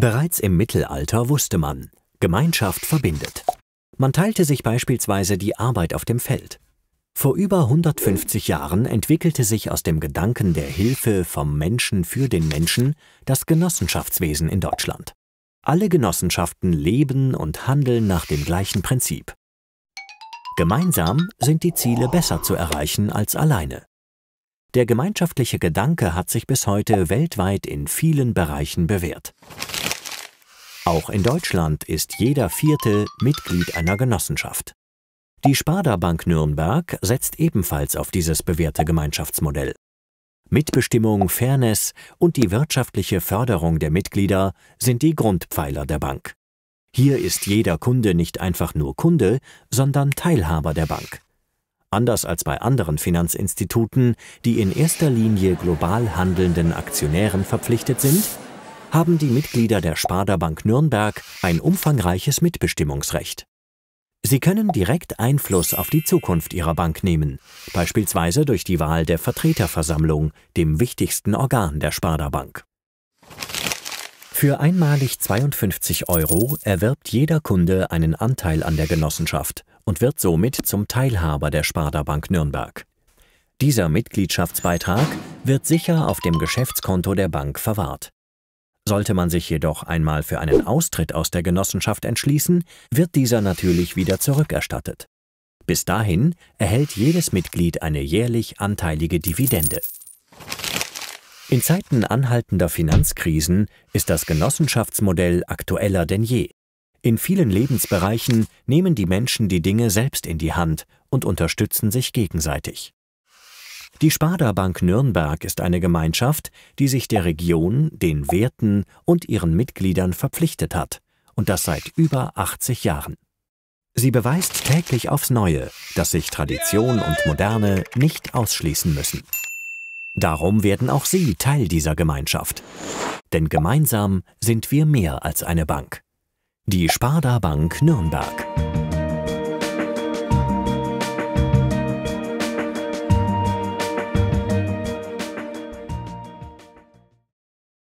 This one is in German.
Bereits im Mittelalter wusste man, Gemeinschaft verbindet. Man teilte sich beispielsweise die Arbeit auf dem Feld. Vor über 150 Jahren entwickelte sich aus dem Gedanken der Hilfe vom Menschen für den Menschen das Genossenschaftswesen in Deutschland. Alle Genossenschaften leben und handeln nach dem gleichen Prinzip. Gemeinsam sind die Ziele besser zu erreichen als alleine. Der gemeinschaftliche Gedanke hat sich bis heute weltweit in vielen Bereichen bewährt. Auch in Deutschland ist jeder Vierte Mitglied einer Genossenschaft. Die Sparda Bank Nürnberg setzt ebenfalls auf dieses bewährte Gemeinschaftsmodell. Mitbestimmung, Fairness und die wirtschaftliche Förderung der Mitglieder sind die Grundpfeiler der Bank. Hier ist jeder Kunde nicht einfach nur Kunde, sondern Teilhaber der Bank. Anders als bei anderen Finanzinstituten, die in erster Linie global handelnden Aktionären verpflichtet sind, haben die Mitglieder der Sparda Bank Nürnberg ein umfangreiches Mitbestimmungsrecht. Sie können direkt Einfluss auf die Zukunft ihrer Bank nehmen, beispielsweise durch die Wahl der Vertreterversammlung, dem wichtigsten Organ der Sparda Bank. Für einmalig 52 Euro erwirbt jeder Kunde einen Anteil an der Genossenschaft und wird somit zum Teilhaber der Sparda Bank Nürnberg. Dieser Mitgliedschaftsbeitrag wird sicher auf dem Geschäftskonto der Bank verwahrt. Sollte man sich jedoch einmal für einen Austritt aus der Genossenschaft entschließen, wird dieser natürlich wieder zurückerstattet. Bis dahin erhält jedes Mitglied eine jährlich anteilige Dividende. In Zeiten anhaltender Finanzkrisen ist das Genossenschaftsmodell aktueller denn je. In vielen Lebensbereichen nehmen die Menschen die Dinge selbst in die Hand und unterstützen sich gegenseitig. Die Sparda Bank Nürnberg ist eine Gemeinschaft, die sich der Region, den Werten und ihren Mitgliedern verpflichtet hat, und das seit über 80 Jahren. Sie beweist täglich aufs Neue, dass sich Tradition und Moderne nicht ausschließen müssen. Darum werden auch Sie Teil dieser Gemeinschaft. Denn gemeinsam sind wir mehr als eine Bank. Die Sparda Bank Nürnberg.